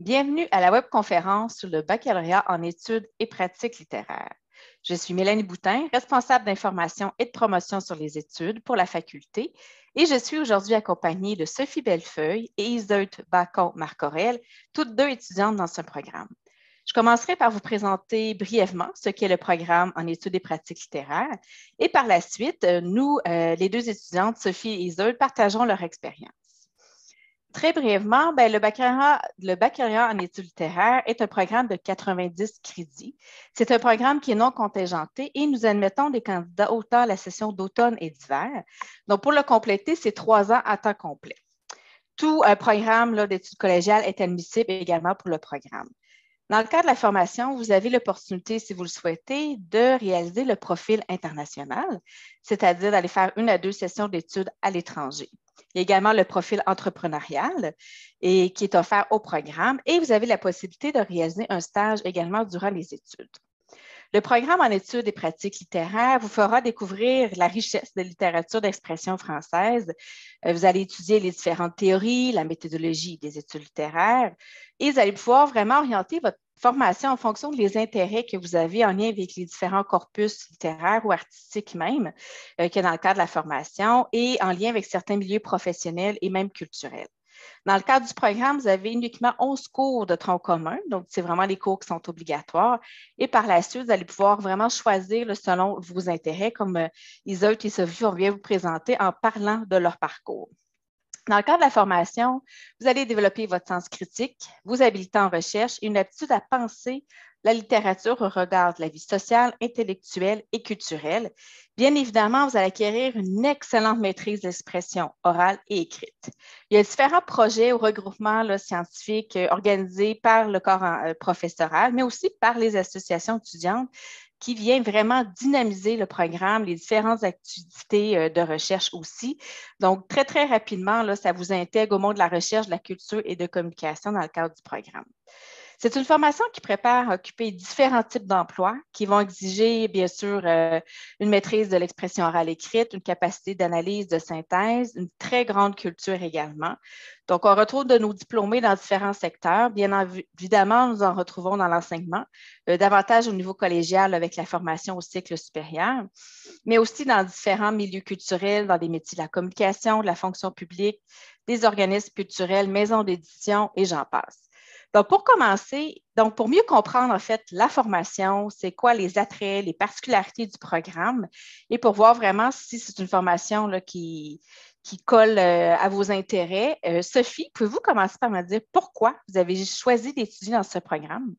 Bienvenue à la webconférence sur le baccalauréat en études et pratiques littéraires. Je suis Mélanie Boutin, responsable d'information et de promotion sur les études pour la faculté, et je suis aujourd'hui accompagnée de Sophie Bellefeuille et Iseult Bacon-Marcorel, toutes deux étudiantes dans ce programme. Je commencerai par vous présenter brièvement ce qu'est le programme en études et pratiques littéraires, et par la suite, euh, nous, euh, les deux étudiantes, Sophie et Iseult, partagerons leur expérience très brièvement, ben, le, baccalauréat, le baccalauréat en études littéraires est un programme de 90 crédits. C'est un programme qui est non contingenté et nous admettons des candidats autant à la session d'automne et d'hiver. Donc, pour le compléter, c'est trois ans à temps complet. Tout un euh, programme d'études collégiales est admissible également pour le programme. Dans le cadre de la formation, vous avez l'opportunité, si vous le souhaitez, de réaliser le profil international, c'est-à-dire d'aller faire une à deux sessions d'études à l'étranger. Il y a également le profil entrepreneurial et qui est offert au programme et vous avez la possibilité de réaliser un stage également durant les études. Le programme en études et pratiques littéraires vous fera découvrir la richesse de littérature d'expression française. Euh, vous allez étudier les différentes théories, la méthodologie des études littéraires et vous allez pouvoir vraiment orienter votre formation en fonction des intérêts que vous avez en lien avec les différents corpus littéraires ou artistiques même, euh, que dans le cadre de la formation, et en lien avec certains milieux professionnels et même culturels. Dans le cadre du programme, vous avez uniquement 11 cours de tronc commun, donc c'est vraiment les cours qui sont obligatoires. Et par la suite, vous allez pouvoir vraiment choisir selon vos intérêts, comme Isaac euh, et Sophie vont bien vous présenter en parlant de leur parcours. Dans le cadre de la formation, vous allez développer votre sens critique, vous habiliter en recherche et une aptitude à penser la littérature au regard de la vie sociale, intellectuelle et culturelle. Bien évidemment, vous allez acquérir une excellente maîtrise d'expression orale et écrite. Il y a différents projets ou regroupements scientifiques euh, organisés par le corps euh, professoral, mais aussi par les associations étudiantes qui vient vraiment dynamiser le programme, les différentes activités euh, de recherche aussi. Donc, très, très rapidement, là, ça vous intègre au monde de la recherche, de la culture et de communication dans le cadre du programme. C'est une formation qui prépare à occuper différents types d'emplois qui vont exiger, bien sûr, euh, une maîtrise de l'expression orale écrite, une capacité d'analyse, de synthèse, une très grande culture également. Donc, on retrouve de nos diplômés dans différents secteurs. Bien évidemment, nous en retrouvons dans l'enseignement, euh, davantage au niveau collégial avec la formation au cycle supérieur, mais aussi dans différents milieux culturels, dans des métiers de la communication, de la fonction publique, des organismes culturels, maisons d'édition et j'en passe. Donc, pour commencer, donc pour mieux comprendre en fait la formation, c'est quoi les attraits, les particularités du programme et pour voir vraiment si c'est une formation qui, colle euh, à vos intérêts. Euh, Sophie, pouvez-vous commencer par me dire pourquoi vous avez choisi d'étudier dans ce programme?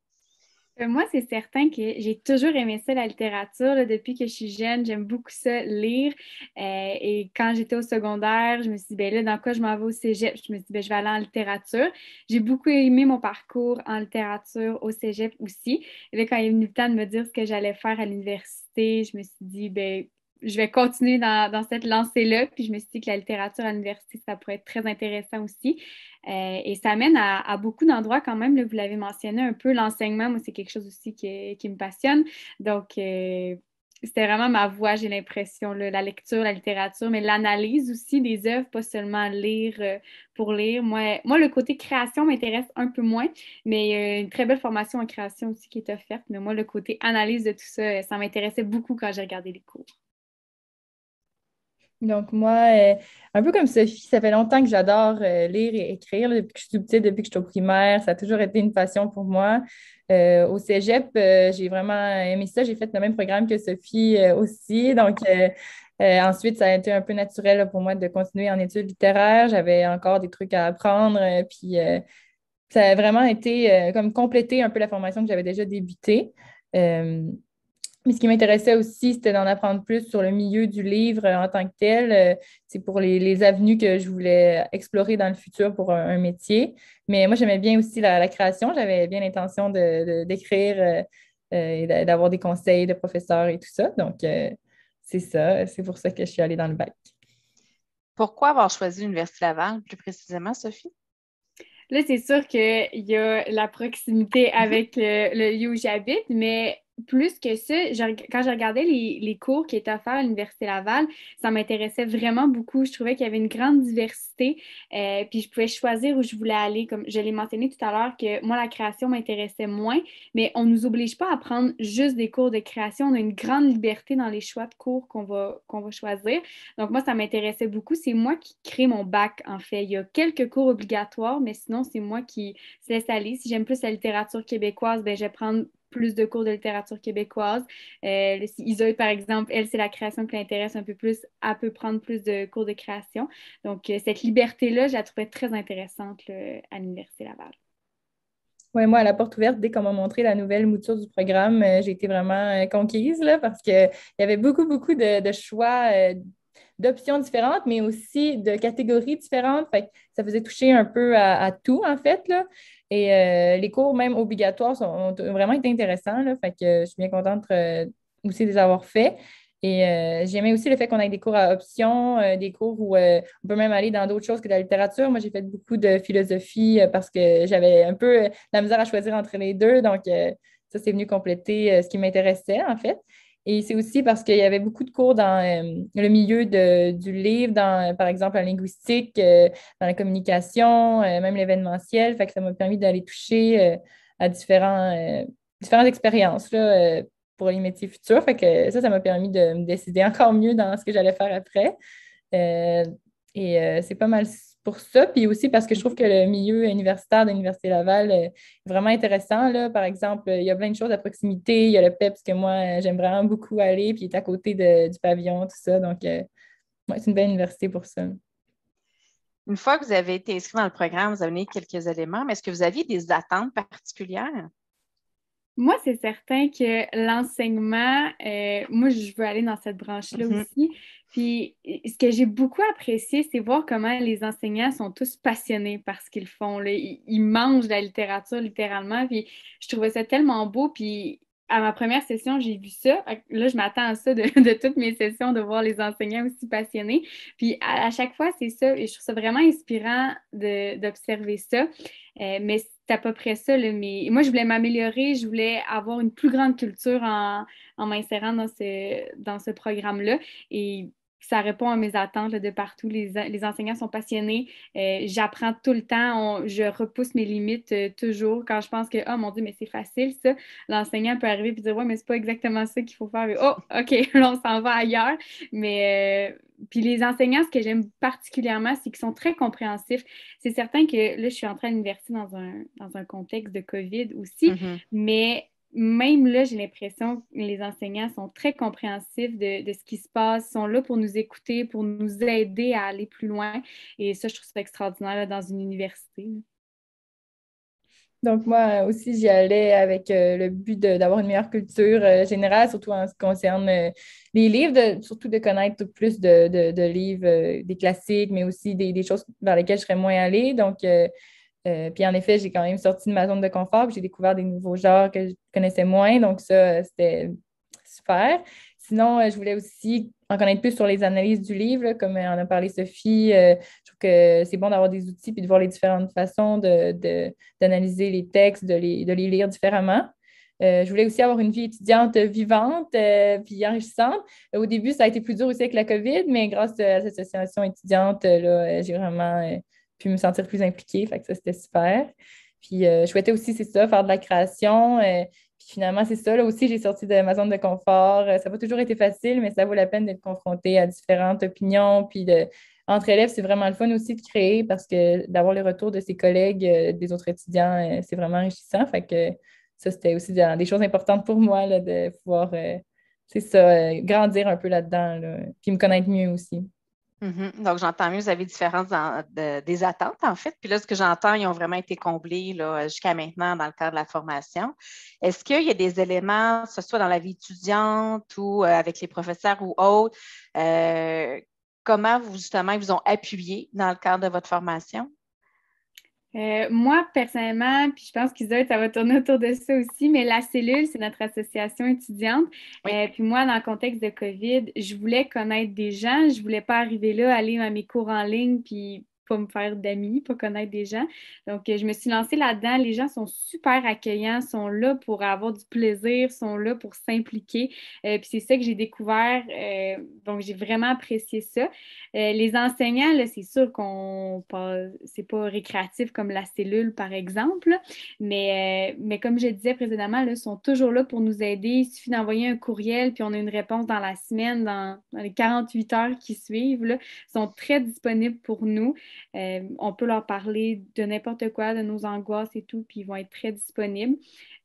Euh, moi, c'est certain que j'ai toujours aimé ça, la littérature. depuis que je suis jeune, j'aime beaucoup ça, lire. Euh, et quand j'étais au secondaire, je me suis dit, ben là, dans quoi je m'en vais au cégep? Je me suis dit, ben, je vais aller en littérature. J'ai beaucoup aimé mon parcours en littérature au cégep aussi. Et quand il est venu le temps de me dire ce que j'allais faire à l'université, je me suis dit, ben je vais continuer dans, cette lancée-là. Puis je me suis dit que la littérature à l'université, ça pourrait être très intéressant aussi. Euh, et ça mène à, beaucoup d'endroits quand même. vous l'avez mentionné un peu, l'enseignement, moi, c'est quelque chose aussi qui, me passionne. Donc, euh, c'était vraiment ma voix, j'ai l'impression, la lecture, la littérature, mais l'analyse aussi des œuvres, pas seulement lire euh, pour lire. Moi, moi, le côté création m'intéresse un peu moins, mais il y a une très belle formation en création aussi qui est offerte. Mais moi, le côté analyse de tout ça, ça m'intéressait beaucoup quand j'ai regardé les cours. Donc, moi, euh, un peu comme Sophie, ça fait longtemps que j'adore euh, lire et écrire. depuis que je suis petite, depuis que je suis au primaire, ça a toujours été une passion pour moi. Euh, au cégep, j'ai vraiment aimé ça. J'ai fait le même programme que Sophie aussi. Donc, ensuite, ça a été un peu naturel pour moi de continuer en études littéraires. J'avais encore des trucs à apprendre. puis, ça a vraiment été comme compléter un peu la formation que j'avais déjà débutée. Mais ce qui m'intéressait aussi, c'était d'en apprendre plus sur le milieu du livre euh, en tant que tel. Euh, c'est pour les, avenues que je voulais explorer dans le futur pour un, métier. Mais moi, j'aimais bien aussi la, création. J'avais bien l'intention d'écrire euh, et d'avoir des conseils de professeurs et tout ça. Donc, c'est ça. C'est pour ça que je suis allée dans le bac. Pourquoi avoir choisi l'Université Laval, plus précisément, Sophie? Là, c'est sûr qu'il y a la proximité avec le lieu où j'habite, mais plus que ça, quand je regardais les, cours qui étaient offerts à l'Université Laval, ça m'intéressait vraiment beaucoup. Je trouvais qu'il y avait une grande diversité, euh, puis je pouvais choisir où je voulais aller. Comme je l'ai mentionné tout à l'heure, que moi, la création m'intéressait moins, mais on ne nous oblige pas à prendre juste des cours de création. On a une grande liberté dans les choix de cours qu'on va, choisir. Donc, moi, ça m'intéressait beaucoup. C'est moi qui crée mon bac, en fait. Il y a quelques cours obligatoires, mais sinon, c'est moi qui se laisse aller. Si j'aime plus la littérature québécoise, ben, je vais prendre plus de cours de littérature québécoise. Euh, par exemple, elle, c'est la création qui l'intéresse un peu plus. Elle peut prendre plus de cours de création. Donc, euh, cette liberté-là, je la trouvais très intéressante à l'Université Laval. Oui, moi, à la porte ouverte, dès qu'on m'a montré la nouvelle mouture du programme, euh, j'ai été vraiment euh, conquise là, parce qu'il y avait beaucoup, beaucoup de choix d'options différentes, mais aussi de catégories différentes. Fait ça faisait toucher un peu à, tout, en fait. Là. Et euh, les cours, même obligatoires, sont, ont vraiment été intéressants. Fait que je suis bien contente euh, aussi de les avoir faits. Et euh, j'aimais aussi le fait qu'on ait des cours à option, des cours où on peut même aller dans d'autres choses que de la littérature. Moi, j'ai fait beaucoup de philosophie parce que j'avais un peu la misère à choisir entre les deux. Donc, ça, c'est venu compléter ce qui m'intéressait, en fait. Et c'est aussi parce qu'il y avait beaucoup de cours dans euh, le milieu du livre, dans, par exemple en linguistique, euh, dans la communication, euh, même l'événementiel. Fait que ça m'a permis d'aller toucher à différents, différentes expériences là, pour les métiers futurs. Fait que ça, ça m'a permis de me décider encore mieux dans ce que j'allais faire après. et c'est pas mal ça, puis aussi parce que je trouve que le milieu universitaire de l'Université Laval euh, est vraiment intéressant. Là. Par exemple, il y a plein de choses à proximité. Il y a le PEPS que moi, euh, j'aime vraiment beaucoup aller, puis il est à côté du pavillon, tout ça. Donc, euh, c'est une belle université pour ça. Une fois que vous avez été inscrit dans le programme, vous avez donné quelques éléments, mais est-ce que vous aviez des attentes particulières? Moi, c'est certain que l'enseignement, euh, moi, je veux aller dans cette branche-là mm-hmm. aussi. Puis, ce que j'ai beaucoup apprécié, c'est voir comment les enseignants sont tous passionnés par ce qu'ils font. Là. Ils, mangent la littérature littéralement. Puis, je trouvais ça tellement beau. Puis, à ma première session, j'ai vu ça. Là, je m'attends à ça de, toutes mes sessions, de voir les enseignants aussi passionnés. Puis, à, chaque fois, c'est ça. Et je trouve ça vraiment inspirant d'observer ça. Euh, mais à peu près ça. mais moi, je voulais m'améliorer, je voulais avoir une plus grande culture en, en m'insérant dans ce, dans ce programme-là. Et ça répond à mes attentes de partout. Les, enseignants sont passionnés. Euh, j'apprends tout le temps. je repousse mes limites euh, toujours. Quand je pense que, oh mon Dieu, mais c'est facile ça, l'enseignant peut arriver et dire, ouais, mais c'est pas exactement ça qu'il faut faire. oh, OK, là, on s'en va ailleurs. Mais. Euh, puis les enseignants, ce que j'aime particulièrement, c'est qu'ils sont très compréhensifs. C'est certain que là, je suis entrée à l'université dans un, dans un contexte de COVID aussi, mm-hmm. mais même là, j'ai l'impression que les enseignants sont très compréhensifs de, de, ce qui se passe, sont là pour nous écouter, pour nous aider à aller plus loin. Et ça, je trouve ça extraordinaire dans une université. Donc, moi aussi, j'y allais avec euh, le but d'avoir une meilleure culture euh, générale, surtout en ce qui concerne euh, les livres, surtout de connaître plus de, livres, des classiques, mais aussi des, des, choses vers lesquelles je serais moins allée. Donc, euh, puis en effet, j'ai quand même sorti de ma zone de confort, j'ai découvert des nouveaux genres que je connaissais moins, donc ça, c'était super. Sinon, euh, je voulais aussi en connaître plus sur les analyses du livre, comme en a parlé Sophie. Euh, je trouve que c'est bon d'avoir des outils puis de voir les différentes façons d'analyser les textes, de les, lire différemment. je voulais aussi avoir une vie étudiante vivante puis enrichissante. Au début, ça a été plus dur aussi avec la COVID, mais grâce à cette l'association étudiante, j'ai vraiment puis me sentir plus impliquée. Fait que ça, c'était super. Puis euh, je souhaitais aussi, c'est ça, faire de la création. Euh, puis finalement, c'est ça. Là aussi, j'ai sorti de ma zone de confort. Euh, ça n'a pas toujours été facile, mais ça vaut la peine d'être confronté à différentes opinions. Puis entre élèves, c'est vraiment le fun aussi de créer parce que d'avoir le retour de ses collègues, des autres étudiants, c'est vraiment enrichissant. Fait que ça, c'était aussi des, choses importantes pour moi de pouvoir, c'est ça, grandir un peu là-dedans. puis me connaître mieux aussi. Mm-hmm. Donc, j'entends mieux, vous avez différentes des attentes, en fait. Puis là, ce que j'entends, ils ont vraiment été comblés jusqu'à maintenant dans le cadre de la formation. Est-ce qu'il y a des éléments, que ce soit dans la vie étudiante ou euh, avec les professeurs ou autres, euh, comment vous, justement, ils vous ont appuyé dans le cadre de votre formation? Euh, moi, personnellement, puis je pense qu'Isa, ça va tourner autour de ça aussi, mais la cellule, c'est notre association étudiante. et euh, puis moi, dans le contexte de COVID, je voulais connaître des gens, je voulais pas arriver là, aller à mes cours en ligne, puis pas me faire d'amis, pas connaître des gens. Donc, euh, je me suis lancée là-dedans. Les gens sont super accueillants, sont là pour avoir du plaisir, sont là pour s'impliquer. Euh, puis c'est ça que j'ai découvert. Euh, donc, j'ai vraiment apprécié ça. les enseignants, c'est sûr qu'on c'est pas récréatif comme la cellule, par exemple. Mais, mais comme je disais précédemment, là, sont toujours là pour nous aider. Il suffit d'envoyer un courriel, puis on a une réponse dans la semaine, dans, les 48 heures qui suivent. ils sont très disponibles pour nous. Euh, on peut leur parler de n'importe quoi, de nos angoisses et tout, puis ils vont être très disponibles.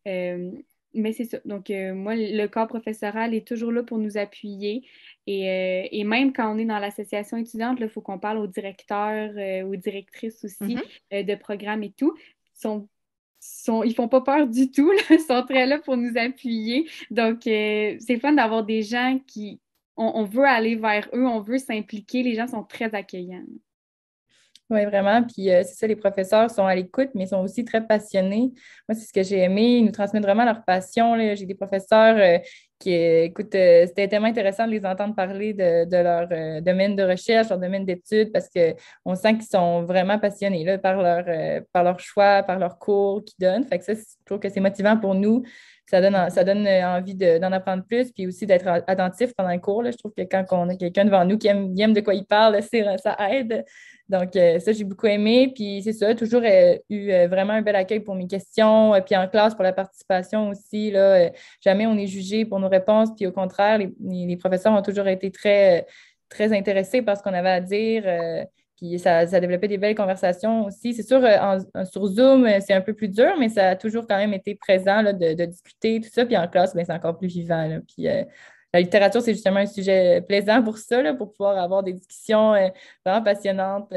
Euh, mais c'est ça. Donc, euh, moi, le corps professoral est toujours là pour nous appuyer. Et, même quand on est dans l'association étudiante, il faut qu'on parle aux directeurs, ou aux directrices aussi mm-hmm. de programmes et tout. Ils sont, font pas peur du tout. Ils sont très là pour nous appuyer. Donc, c'est fun d'avoir des gens qui... on, veut aller vers eux, on veut s'impliquer. Les gens sont très accueillants. Oui, vraiment. Puis euh, c'est ça, les professeurs sont à l'écoute, mais ils sont aussi très passionnés. Moi, c'est ce que j'ai aimé. Ils nous transmettent vraiment leur passion. J'ai des professeurs euh, qui, euh, écoute, c'était tellement intéressant de les entendre parler de, leur domaine de recherche, leur domaine d'études, parce qu'on sent qu'ils sont vraiment passionnés là, par, leur, par leur choix, par leurs cours qu'ils donnent. Fait que ça, je trouve que c'est motivant pour nous ça donne, ça donne euh, envie d'en apprendre plus, puis aussi d'être attentif pendant le cours. Je trouve que quand on a quelqu'un devant nous qui aime, de quoi il parle, ça aide. Donc, euh, ça, j'ai beaucoup aimé. Puis c'est ça, toujours euh, eu vraiment un bel accueil pour mes questions. puis en classe, pour la participation aussi. Là, jamais on est jugé pour nos réponses. Puis au contraire, les, professeurs ont toujours été très, très intéressés par ce qu'on avait à dire. Puis ça, ça, a développé des belles conversations aussi. C'est sûr, euh, sur Zoom, euh, c'est un peu plus dur, mais ça a toujours quand même été présent là, de, discuter, tout ça. Puis en classe, ben, c'est encore plus vivant. Puis euh, la littérature, c'est justement un sujet plaisant pour ça, pour pouvoir avoir des discussions vraiment passionnantes,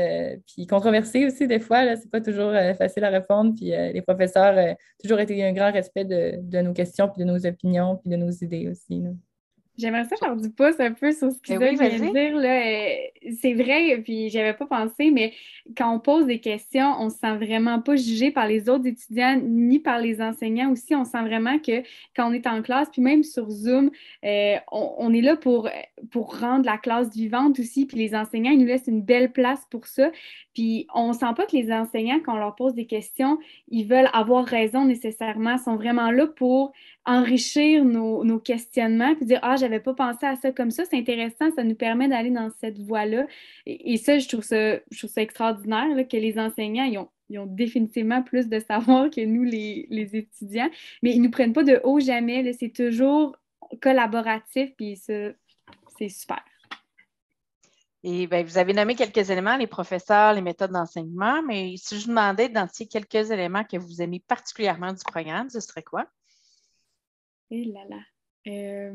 puis controversées aussi des fois. Ce n'est pas toujours facile à répondre. Puis les professeurs ont toujours été un grand respect de, nos questions, puis de nos opinions, puis de nos idées aussi. J'aimerais ça faire du pouce un peu sur ce qu'ils ben oui, dire. Là, c'est vrai, puis je j'avais pas pensé, mais quand on pose des questions, on se sent vraiment pas jugé par les autres étudiants ni par les enseignants aussi. On sent vraiment que quand on est en classe, puis même sur Zoom, euh, on, est là pour, pour rendre la classe vivante aussi. Puis les enseignants, ils nous laissent une belle place pour ça. Puis on sent pas que les enseignants, quand on leur pose des questions, ils veulent avoir raison nécessairement. Ils sont vraiment là pour enrichir nos, nos questionnements, puis dire Ah, j'avais pas pensé à ça comme ça, c'est intéressant, ça nous permet d'aller dans cette voie-là. Et, ça, je trouve ça, extraordinaire que les enseignants, ils ont, définitivement plus de savoir que nous, les, étudiants, mais ils ne nous prennent pas de haut jamais. C'est toujours collaboratif, puis ça, c'est super. Et bien, vous avez nommé quelques éléments, les professeurs, les méthodes d'enseignement, mais si je vous demandais d'identifier quelques éléments que vous aimez particulièrement du programme, ce serait quoi? Eh là là. Euh,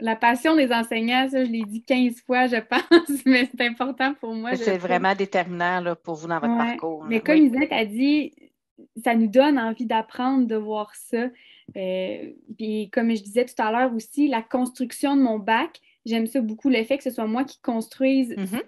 la passion des enseignants, ça, je l'ai dit 15 fois, je pense, mais c'est important pour moi. C'est vraiment déterminant pour vous dans votre parcours. Mais comme Isabelle a dit, ça nous donne envie d'apprendre, de voir ça. et euh, puis comme je disais tout à l'heure aussi, la construction de mon bac, j'aime ça beaucoup, le fait que ce soit moi qui construise mm-hmm.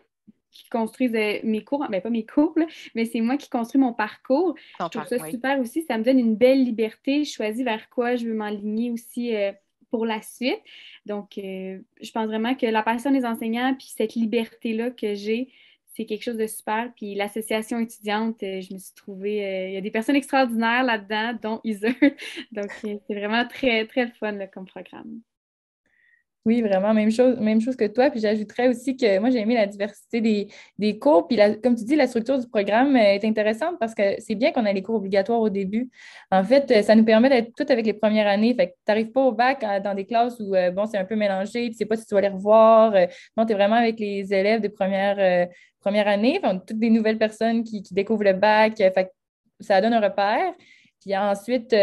qui construise euh, mes cours, ben pas mes cours, mais c'est moi qui construis mon parcours. je trouve ça super aussi, ça me donne une belle liberté. Je choisis vers quoi je veux m'aligner aussi euh, pour la suite. Donc, euh, je pense vraiment que la passion des enseignants, puis cette liberté-là que j'ai, c'est quelque chose de super. Puis l'association étudiante, euh, je me suis trouvée, euh, il y a des personnes extraordinaires là-dedans, dont Isa. Donc, c'est vraiment très, très fun comme programme. Oui, vraiment, même chose, même chose que toi. Puis j'ajouterais aussi que moi, j'ai aimé la diversité des, des cours. Puis la, comme tu dis, la structure du programme euh, est intéressante parce que c'est bien qu'on a les cours obligatoires au début. En fait, euh, ça nous permet d'être tout avec les premières années. Fait que tu n'arrives pas au bac euh, dans des classes où, bon, c'est un peu mélangé, Tu ne sais pas si tu vas les revoir. Non, tu es vraiment avec les élèves des premières, premières années. Enfin, toutes des nouvelles personnes qui, découvrent le bac. Fait ça donne un repère. Puis ensuite,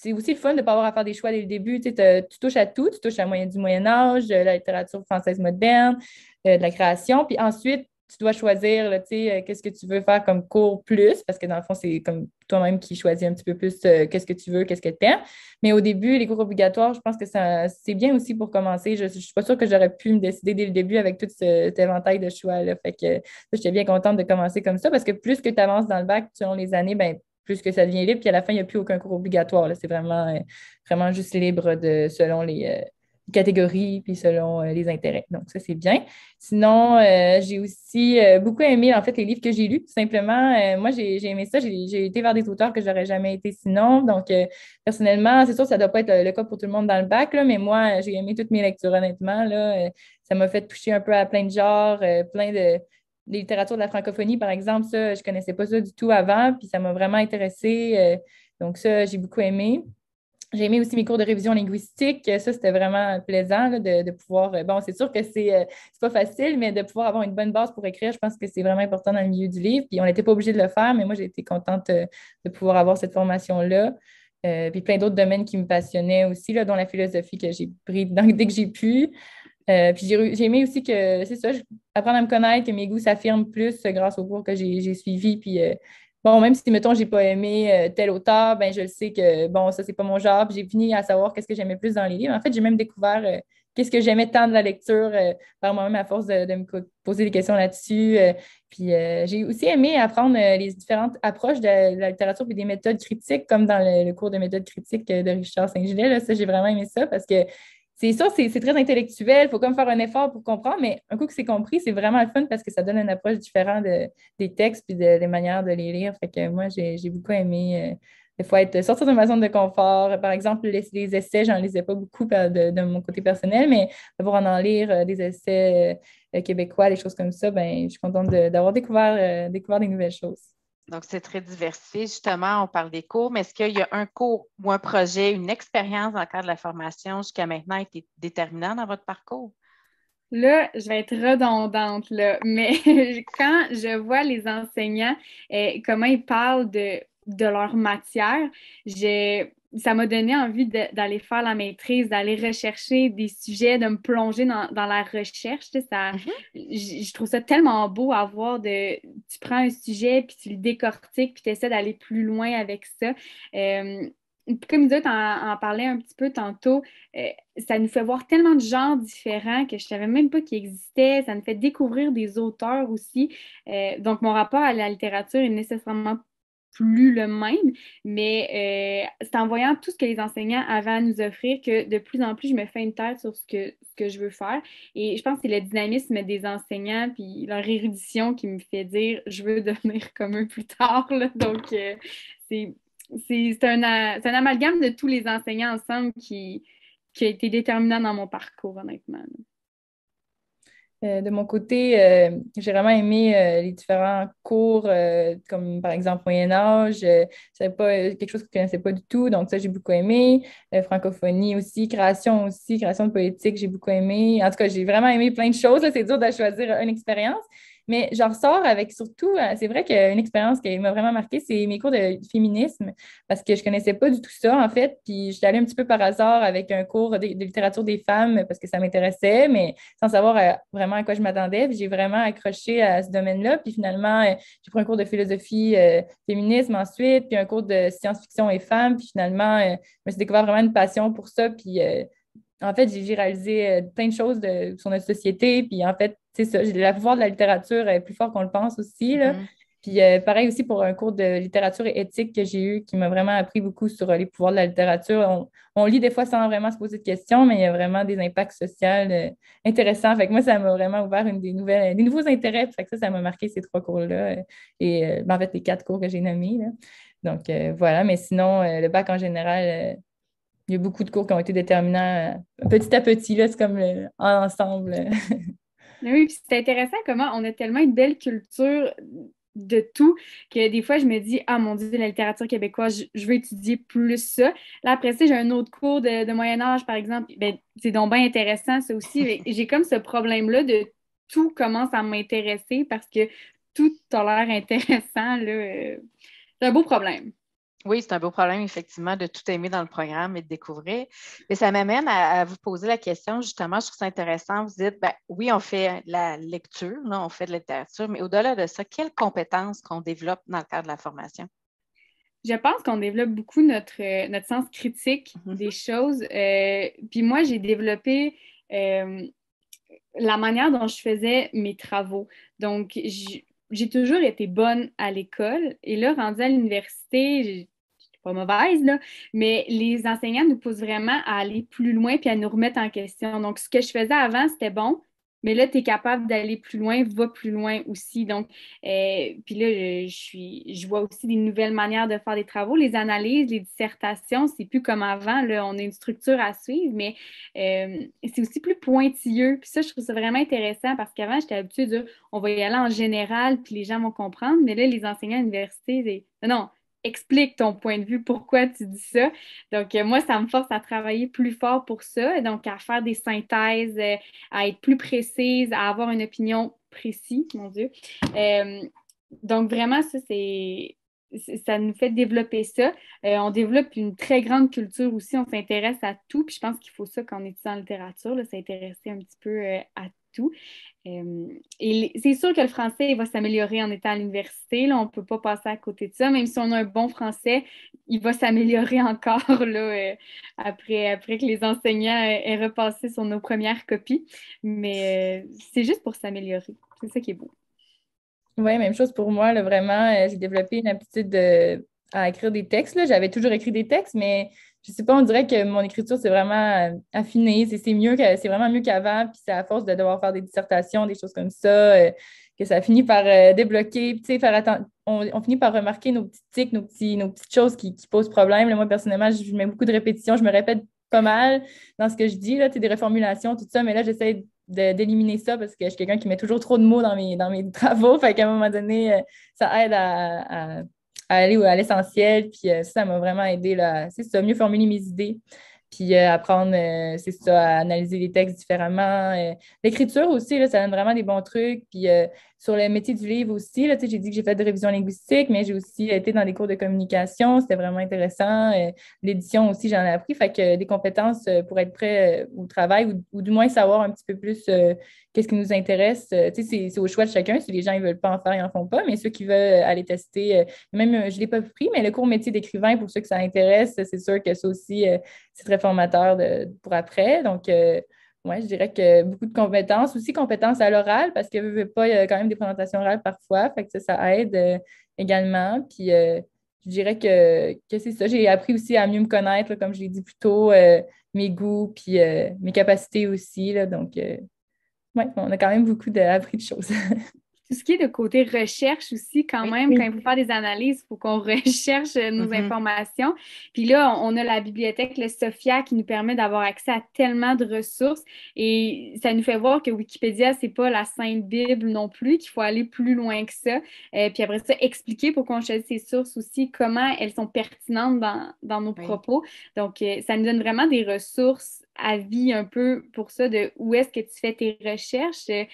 c'est aussi le fun de ne pas avoir à faire des choix dès le début. Tu, touches à tout, tu touches à moyen du Moyen Âge, euh, la littérature française moderne, euh, de la création. Puis ensuite, tu dois choisir tu sais, euh, qu'est-ce que tu veux faire comme cours plus, parce que dans le fond, c'est comme toi-même qui choisis un petit peu plus qu'est-ce que tu veux, qu'est-ce que tu aimes. Mais au début, les cours obligatoires, je pense que c'est bien aussi pour commencer. Je ne suis pas sûre que j'aurais pu me décider dès le début avec tout ce, cet éventail de choix. Là. Fait que j'étais bien contente de commencer comme ça, parce que plus que tu avances dans le bac, selon les années, ben, plus que ça devient libre. Puis à la fin, il n'y a plus aucun cours obligatoire. C'est vraiment, euh, vraiment juste libre de, selon les euh, catégories puis selon euh, les intérêts. Donc, ça, c'est bien. Sinon, j'ai aussi beaucoup aimé, en fait, les livres que j'ai lus. Simplement, moi, j'ai aimé ça. J'ai été vers des auteurs que j'aurais jamais été sinon. Donc, personnellement, c'est sûr ça ne doit pas être le cas pour tout le monde dans le bac, mais moi, j'ai aimé toutes mes lectures, honnêtement. Là, ça m'a fait toucher un peu à plein de genres, plein de les littératures de la francophonie, par exemple, ça, je ne connaissais pas ça du tout avant, puis ça m'a vraiment intéressée. Euh, donc, ça, j'ai beaucoup aimé. J'ai aimé aussi mes cours de révision linguistique. Euh, ça, c'était vraiment plaisant de, pouvoir. Euh, bon, c'est sûr que c'est pas facile, mais de pouvoir avoir une bonne base pour écrire, je pense que c'est vraiment important dans le milieu du livre. Puis on n'était pas obligé de le faire, mais moi, j'ai été contente de pouvoir avoir cette formation-là. puis plein d'autres domaines qui me passionnaient aussi, dont la philosophie que j'ai pris dès que j'ai pu. Euh, puis j'ai, aimé aussi que, c'est ça, apprendre à me connaître, que mes goûts s'affirment plus euh, grâce aux cours que j'ai, suivi, Puis euh, bon, même si, mettons, j'ai pas aimé tel auteur, ben je sais que, bon, ça, c'est pas mon genre. Puis j'ai fini à savoir qu'est-ce que j'aimais plus dans les livres. En fait, j'ai même découvert qu'est-ce que j'aimais tant de la lecture par moi-même à force de, me poser des questions là-dessus. puis j'ai aussi aimé apprendre les différentes approches de, la littérature et des méthodes critiques, comme dans le, cours de méthodes critiques de Richard Saint-Gillet. Là, ça, j'ai vraiment aimé ça parce que c'est sûr, c'est très intellectuel, il faut comme faire un effort pour comprendre, mais un coup que c'est compris, c'est vraiment le fun parce que ça donne une approche différente des textes puis des manières de les lire. Fait que moi, j'ai beaucoup aimé. Euh, des il faut être, sorti de ma zone de confort. Par exemple, les, essais, essais, j'en lisais pas beaucoup de, de, mon côté personnel, mais d'avoir en lire euh, des essais euh, québécois, des choses comme ça, ben, je suis contente d'avoir découvert, découvert des nouvelles choses. Donc, c'est très diversifié. Justement, on parle des cours, mais est-ce qu'il y a un cours ou un projet, une expérience dans le cadre de la formation jusqu'à maintenant qui est déterminant dans votre parcours? Là, je vais être redondante, là, mais quand je vois les enseignants, et eh, comment ils parlent de, de leur matière, j'ai ça m'a donné envie d'aller faire la maîtrise, d'aller rechercher des sujets, de me plonger dans, la recherche. ça, mm-hmm. Je trouve ça tellement beau à voir de tu prends un sujet, puis tu le décortiques, puis tu essaies d'aller plus loin avec ça. Euh, comme tu en, en parlais un petit peu tantôt, euh, ça nous fait voir tellement de genres différents que je ne savais même pas qu'ils existaient. Ça nous fait découvrir des auteurs aussi. Euh, donc, mon rapport à la littérature est nécessairement plus le même, mais euh, c'est en voyant tout ce que les enseignants avaient à nous offrir que de plus en plus, je me fais une tête sur ce que, que je veux faire. Et je pense que c'est le dynamisme des enseignants, puis leur érudition qui me fait dire, je veux devenir comme eux plus tard. Donc, euh, c'est un, amalgame de tous les enseignants ensemble qui a été déterminant dans mon parcours, honnêtement. Euh, de mon côté, euh, j'ai vraiment aimé euh, les différents cours, comme par exemple Moyen Âge, c'est pas quelque chose que je connaissais pas du tout, donc ça j'ai beaucoup aimé. francophonie aussi, création aussi, création de poétique, j'ai beaucoup aimé. En tout cas, j'ai vraiment aimé plein de choses. C'est dur de choisir une expérience, mais j'en ressors avec surtout, euh, c'est vrai qu'une expérience qui m'a vraiment marquée, c'est mes cours de féminisme, parce que je connaissais pas du tout ça, en fait. Puis je suis allée un petit peu par hasard avec un cours de, littérature des femmes, parce que ça m'intéressait, mais sans savoir euh, vraiment à quoi je m'attendais. Puis j'ai vraiment accroché à ce domaine-là. Puis finalement, euh, j'ai pris un cours de philosophie féminisme ensuite, puis un cours de science-fiction et femmes. Puis finalement, je me suis découvert vraiment une passion pour ça. Puis en fait, j'ai réalisé plein de choses sur notre société. Puis en fait, c'est ça, le pouvoir de la littérature est plus fort qu'on le pense aussi. Mm-hmm. Puis euh, pareil aussi pour un cours de littérature et éthique que j'ai eu qui m'a vraiment appris beaucoup sur euh, les pouvoirs de la littérature. On, lit des fois sans vraiment se poser de questions, mais il y a vraiment des impacts sociaux euh, intéressants. Fait moi, ça m'a vraiment ouvert une, des, nouvelles, nouveaux intérêts. Fait que ça, ça m'a marqué ces trois cours-là. Et ben, en fait, les quatre cours que j'ai nommés. Donc voilà, mais sinon, le bac en général, il y a beaucoup de cours qui ont été déterminants petit à petit. Là, c'est comme ensemble. Oui, puis c'est intéressant comment on a tellement une belle culture de tout que des fois, je me dis, ah mon Dieu, la littérature québécoise, je, veux étudier plus ça. Là, après ça, j'ai un autre cours de, Moyen-Âge, par exemple. Ben, c'est donc bien intéressant, ça aussi. j'ai comme ce problème-là de tout commence à m'intéresser parce que tout a l'air intéressant. Là. Euh, c'est un beau problème. Oui, c'est un beau problème, effectivement, de tout aimer dans le programme et de découvrir. Mais ça m'amène à, vous poser la question, justement, je trouve ça intéressant. Vous dites, ben, oui, on fait la lecture, on fait de la littérature, mais au-delà de ça, quelles compétences qu'on développe dans le cadre de la formation? Je pense qu'on développe beaucoup notre, notre sens critique mhm. des choses. Euh, puis moi, j'ai développé euh, la manière dont je faisais mes travaux. Donc, j'ai toujours été bonne à l'école. Et là, rendue à l'université, mauvaise, là, mais les enseignants nous poussent vraiment à aller plus loin puis à nous remettre en question. Donc, ce que je faisais avant, c'était bon, mais là, tu es capable d'aller plus loin, va plus loin aussi. Donc, euh, puis là, je, suis, je vois aussi des nouvelles manières de faire des travaux, les analyses, les dissertations, c'est plus comme avant, là, on a une structure à suivre, mais euh, c'est aussi plus pointilleux. Puis ça, je trouve ça vraiment intéressant parce qu'avant, j'étais habituée de dire, on va y aller en général, puis les gens vont comprendre, mais là, les enseignants à l'université, non, non, explique ton point de vue, pourquoi tu dis ça. Donc, euh, moi, ça me force à travailler plus fort pour ça, donc à faire des synthèses, euh, à être plus précise, à avoir une opinion précise, mon Dieu. Euh, donc, vraiment, ça, c'est ça nous fait développer ça. on développe une très grande culture aussi. On s'intéresse à tout. Puis je pense qu'il faut ça quand on étudie en littérature, s'intéresser un petit peu à tout. Euh, et c'est sûr que le français il va s'améliorer en étant à l'université. Là, on ne peut pas passer à côté de ça. Même si on a un bon français, il va s'améliorer encore là, euh, après, après que les enseignants aient, repassé sur nos premières copies. Mais euh, c'est juste pour s'améliorer. C'est ça qui est beau. Oui, même chose pour moi. Là, vraiment, j'ai développé une aptitude de à écrire des textes. J'avais toujours écrit des textes, mais je ne sais pas, on dirait que mon écriture c'est vraiment euh, affinée. C'est vraiment mieux qu'avant. Puis c'est à force de devoir faire des dissertations, des choses comme ça, euh, que ça finit par euh, débloquer. On, finit par remarquer nos petits tics, nos, petits, nos petites choses qui, posent problème. moi, personnellement, je mets beaucoup de répétitions. Je me répète pas mal dans ce que je dis, là, des reformulations, tout ça, mais là, j'essaie d'éliminer ça parce que je suis quelqu'un qui met toujours trop de mots dans mes, dans mes travaux. Fait qu'à un moment donné, ça aide à à aller à l'essentiel. Puis euh, ça, m'a vraiment aidé là. C'est ça, mieux formuler mes idées. Puis euh, apprendre, euh, c'est ça, à analyser les textes différemment. L'écriture aussi, là, ça donne vraiment des bons trucs. Puis sur le métier du livre aussi. Là, j'ai dit que j'ai fait de révision linguistique, mais j'ai aussi été dans des cours de communication. C'était vraiment intéressant. Euh, l'édition aussi, j'en ai appris. Fait que euh, des compétences euh, pour être prêt au travail ou, du moins savoir un petit peu plus qu'est-ce qui nous intéresse. tu sais, c'est au choix de chacun. Si les gens ne veulent pas en faire, ils n'en font pas. Mais ceux qui veulent aller tester, même, je ne l'ai pas pris, mais le cours métier d'écrivain, pour ceux que ça intéresse, c'est sûr que ça aussi, c'est très formateur pour après. Donc, ouais, je dirais que beaucoup de compétences, aussi compétences à l'oral, parce que pas, il y a quand même des présentations orales parfois, fait que ça, aide euh, également. Puis euh, je dirais que, c'est ça. J'ai appris aussi à mieux me connaître, comme je l'ai dit plus tôt, euh, mes goûts, puis mes capacités aussi. donc, ouais, on a quand même beaucoup de, appris de choses. tout ce qui est de côté recherche aussi, quand même, quand il faut faire des analyses, il faut qu'on recherche euh, nos mm-hmm. informations. Puis là, on a la bibliothèque le SOFIA, qui nous permet d'avoir accès à tellement de ressources et ça nous fait voir que Wikipédia, c'est pas la sainte Bible non plus, qu'il faut aller plus loin que ça. Euh, puis après ça, expliquer pourquoi on choisit ces sources aussi, comment elles sont pertinentes dans, nos propos. Donc, euh, ça nous donne vraiment des ressources avis un peu pour ça de où est-ce que tu fais tes recherches. Euh,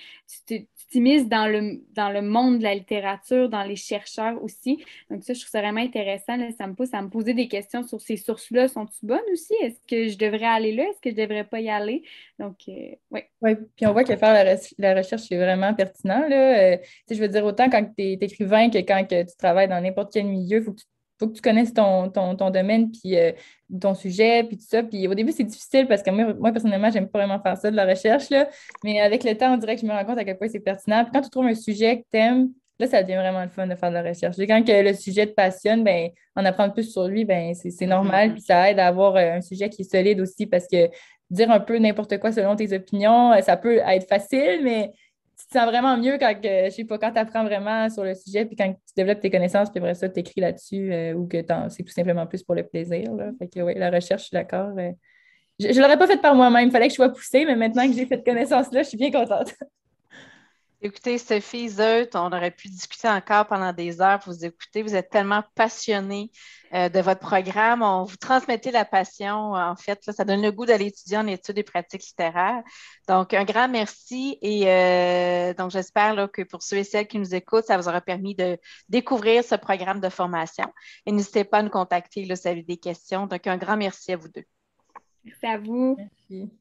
tu t'immises dans le, dans le monde de la littérature, dans les chercheurs aussi. Donc, ça, je trouve ça vraiment intéressant. ça me pousse à me poser des questions sur ces sources-là. Sont-ils bonnes aussi? Est-ce que je devrais aller là? Est-ce que je ne devrais pas y aller? Donc, oui. Euh, oui, puis on voit que faire la, recherche, c'est vraiment pertinent. Là. Euh, je veux dire, autant quand tu es écrivain que quand tu travailles dans n'importe quel milieu, il faut que tu que tu connaisses ton, ton, domaine, puis euh, ton sujet, puis tout ça. Puis au début, c'est difficile parce que moi, moi personnellement, j'aime pas vraiment faire ça de la recherche, mais avec le temps, on dirait que je me rends compte à quel point c'est pertinent. Puis quand tu trouves un sujet que t'aimes, là, ça devient vraiment le fun de faire de la recherche. Et quand que le sujet te passionne, ben, en apprendre plus sur lui, ben, c'est mm-hmm. normal. Puis ça aide à avoir euh, un sujet qui est solide aussi parce que dire un peu n'importe quoi selon tes opinions, euh, ça peut être facile, mais tu te sens vraiment mieux quand, je sais pas, quand tu apprends vraiment sur le sujet, puis quand tu développes tes connaissances, puis après ça, tu écris là-dessus euh, ou que c'est tout simplement plus pour le plaisir. Fait que la recherche, je suis d'accord. Euh, je ne l'aurais pas faite par moi-même, il fallait que je sois poussée, mais maintenant que j'ai cette connaissance-là, je suis bien contente. Écoutez, Sophie, Zeut, on aurait pu discuter encore pendant des heures. Vous écouter. vous êtes tellement passionnés euh, de votre programme. On vous transmettez la passion, euh, en fait. ça donne le goût d'aller étudier en études et pratiques littéraires. Donc, un grand merci. Et euh, donc, j'espère que pour ceux et celles qui nous écoutent, ça vous aura permis de découvrir ce programme de formation. Et n'hésitez pas à nous contacter si vous avez des questions. Donc, un grand merci à vous deux. Merci à vous. Merci.